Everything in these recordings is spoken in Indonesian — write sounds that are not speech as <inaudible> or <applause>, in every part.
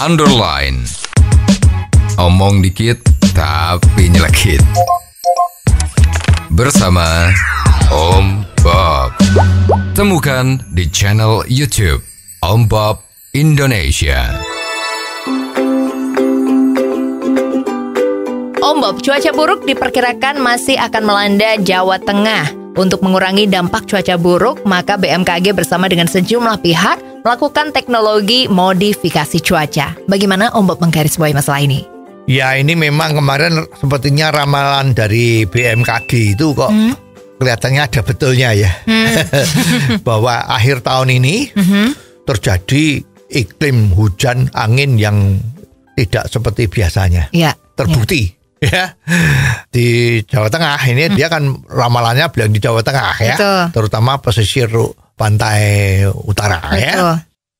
underline. Omong dikit tapi nyelekit. Bersama Om Bob. Temukan di channel YouTube Om Bob Indonesia. Om Bob, cuaca buruk diperkirakan masih akan melanda Jawa Tengah. Untuk mengurangi dampak cuaca buruk, maka BMKG bersama dengan sejumlah pihak melakukan teknologi modifikasi cuaca. Bagaimana Om Bob menggarisbawahi masalah ini? Ya ini memang kemarin sepertinya ramalan dari BMKG itu kok hmm? kelihatannya ada betulnya ya hmm. <laughs> bahwa akhir tahun ini hmm. terjadi iklim hujan angin yang tidak seperti biasanya. Ya, ya. terbukti. Ya ya di Jawa Tengah ini hmm. dia kan ramalannya bilang di Jawa Tengah ya Betul. terutama pesisir pantai utara ya. betul. ya.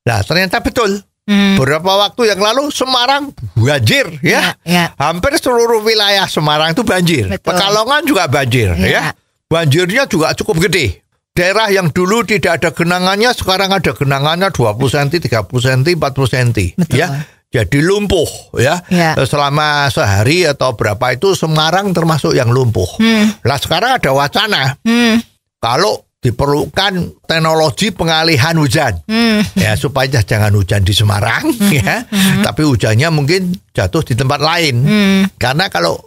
Nah ternyata betul. Hmm. Beberapa waktu yang lalu Semarang banjir ya. ya, ya. Hampir seluruh wilayah Semarang itu banjir. Betul. Pekalongan juga banjir ya. ya. Banjirnya juga cukup gede. Daerah yang dulu tidak ada genangannya sekarang ada genangannya 20 cm, 30 cm, 40 cm betul. ya. Jadi lumpuh ya. ya eh, selama sehari atau berapa itu Semarang termasuk yang lumpuh. Hmm. Nah sekarang ada wacana hmm. kalau diperlukan teknologi pengalihan hujan hmm. ya supaya jangan hujan di Semarang hmm. ya hmm. tapi hujannya mungkin jatuh di tempat lain hmm. karena kalau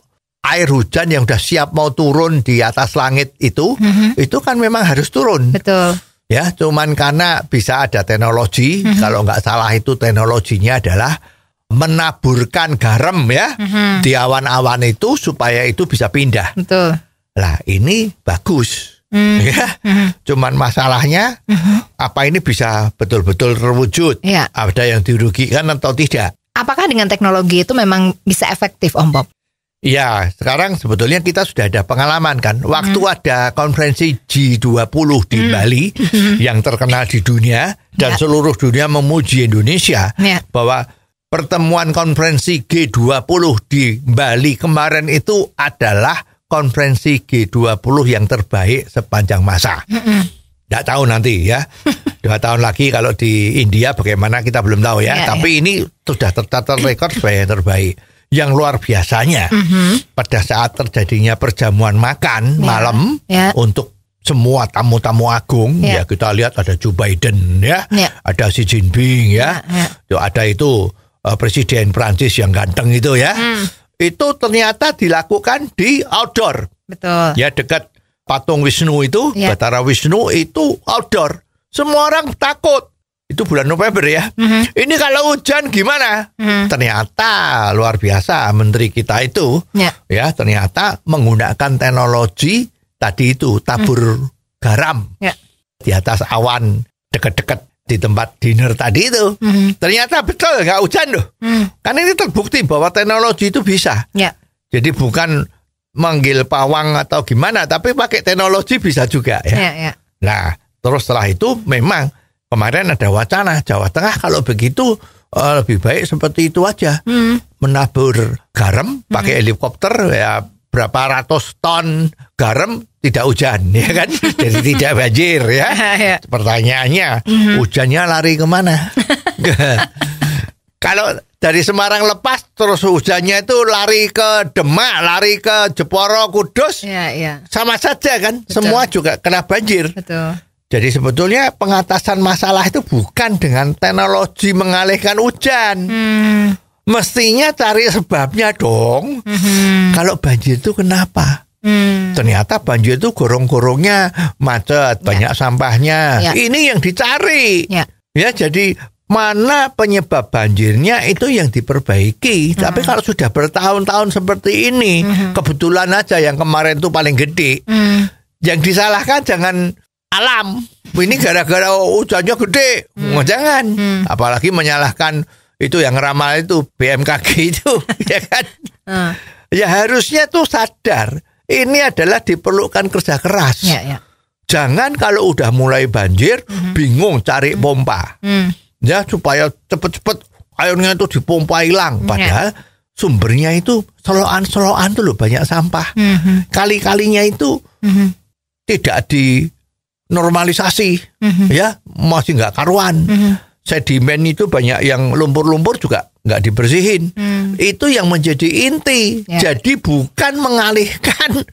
air hujan yang sudah siap mau turun di atas langit itu hmm. itu kan memang harus turun betul ya cuman karena bisa ada teknologi hmm. kalau nggak salah itu teknologinya adalah menaburkan garam ya hmm. di awan-awan itu supaya itu bisa pindah betul lah ini bagus Hmm. Ya. Hmm. Cuman masalahnya hmm. apa ini bisa betul-betul terwujud? Ya. Ada yang dirugikan atau tidak? Apakah dengan teknologi itu memang bisa efektif, Om Bob? Ya, sekarang sebetulnya kita sudah ada pengalaman kan. Waktu hmm. ada konferensi G20 di hmm. Bali hmm. yang terkenal di dunia dan ya. seluruh dunia memuji Indonesia ya. bahwa pertemuan konferensi G20 di Bali kemarin itu adalah konferensi G20 yang terbaik sepanjang masa. Tidak tahu nanti ya. <laughs> Dua tahun lagi kalau di India bagaimana kita belum tahu ya. ya Tapi ya. ini sudah tercatat rekor sebagai yang terbaik. Yang luar biasanya mm -hmm. pada saat terjadinya perjamuan makan ya. malam ya. untuk semua tamu-tamu agung ya. ya kita lihat ada Joe Biden ya, ya. ada Xi Jinping ya, ya, ya. ada itu eh, presiden Prancis yang ganteng itu ya. Mm itu ternyata dilakukan di outdoor. Betul. Ya dekat patung Wisnu itu, ya. Batara Wisnu itu outdoor. Semua orang takut. Itu bulan November ya. Mm -hmm. Ini kalau hujan gimana? Mm -hmm. Ternyata luar biasa menteri kita itu ya, ya ternyata menggunakan teknologi tadi itu tabur mm -hmm. garam ya. di atas awan dekat-dekat di tempat dinner tadi itu mm-hmm. ternyata betul nggak hujan loh mm. karena ini terbukti bahwa teknologi itu bisa yeah. jadi bukan manggil pawang atau gimana tapi pakai teknologi bisa juga ya yeah, yeah. nah terus setelah itu memang kemarin ada wacana Jawa Tengah kalau begitu eh, lebih baik seperti itu aja mm. menabur garam pakai mm. helikopter ya berapa ratus ton garam tidak hujan <laughs> ya kan jadi tidak banjir ya, <laughs> ya. pertanyaannya mhm. hujannya lari kemana <laughs> kalau dari Semarang lepas terus hujannya itu lari ke Demak lari ke Jeporo Kudus ya, ya. sama saja kan Betul. semua juga kena banjir Betul. Jadi sebetulnya pengatasan masalah itu bukan dengan teknologi mengalihkan hujan. Hmm mestinya cari sebabnya dong. Mm-hmm. Kalau banjir itu kenapa? Hmm. Ternyata banjir itu gorong-gorongnya macet, ya. banyak sampahnya. Ya. Ini yang dicari. Ya. ya, jadi mana penyebab banjirnya itu yang diperbaiki. Hmm. Tapi kalau sudah bertahun-tahun seperti ini, hmm. kebetulan aja yang kemarin itu paling gede. Mm. Yang disalahkan jangan alam. Ini gara-gara hujannya gede. Hmm. Jangan. Mm. Apalagi menyalahkan itu yang ramal itu BMKG <laughs> itu ya kan ah. ya harusnya tuh sadar ini adalah diperlukan kerja keras yeah, yeah. jangan kalau udah mulai banjir mm -hmm. bingung cari mm -hmm. pompa mm. ya supaya cepet-cepet airnya itu dipompa hilang ya. padahal yeah. sumbernya itu seloan-seloan tuh loh banyak sampah mm -hmm. kali-kalinya itu mm -hmm. tidak di normalisasi mm -hmm. ya masih nggak karuan mm -hmm sedimen itu banyak yang lumpur-lumpur juga nggak dibersihin. Hmm. Itu yang menjadi inti. Yeah. Jadi bukan mengalihkan <laughs>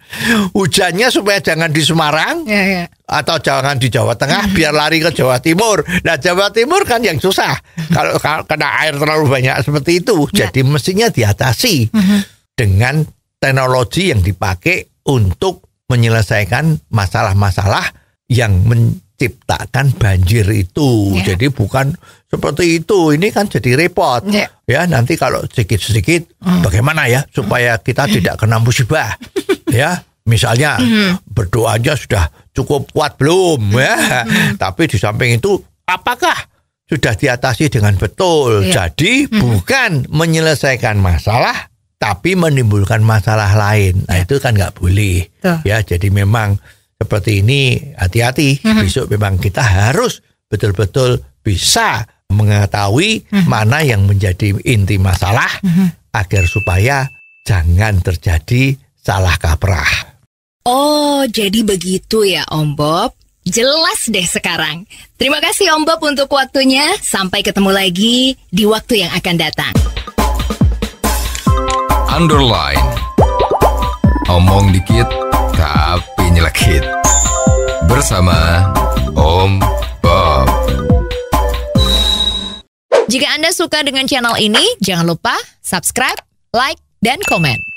hujannya supaya jangan di Semarang yeah, yeah. atau jangan di Jawa Tengah, biar lari ke Jawa Timur. Nah Jawa Timur kan yang susah hmm. kalau kena air terlalu banyak seperti itu. Yeah. Jadi mestinya diatasi hmm. dengan teknologi yang dipakai untuk menyelesaikan masalah-masalah yang men ciptakan banjir itu. Yeah. Jadi bukan seperti itu. Ini kan jadi repot. Yeah. Ya, nanti kalau sedikit-sedikit mm. bagaimana ya supaya kita hmm. tidak kena musibah. <laughs> ya, misalnya mm. berdoa aja sudah cukup kuat belum hmm. ya. Mm. Tapi di samping itu apakah sudah diatasi dengan betul. Yeah. Jadi mm. bukan menyelesaikan masalah tapi menimbulkan masalah lain. Nah, ya. itu kan nggak boleh. Tuh. Ya, jadi memang seperti ini hati-hati mm-hmm. besok memang kita harus betul-betul bisa mengetahui mm-hmm. mana yang menjadi inti masalah mm-hmm. agar supaya jangan terjadi salah kaprah. Oh, jadi begitu ya Om Bob. Jelas deh sekarang. Terima kasih Om Bob untuk waktunya. Sampai ketemu lagi di waktu yang akan datang. Underline. Omong dikit tapi nyelekit bersama Om Bob. Jika Anda suka dengan channel ini, jangan lupa subscribe, like, dan komen.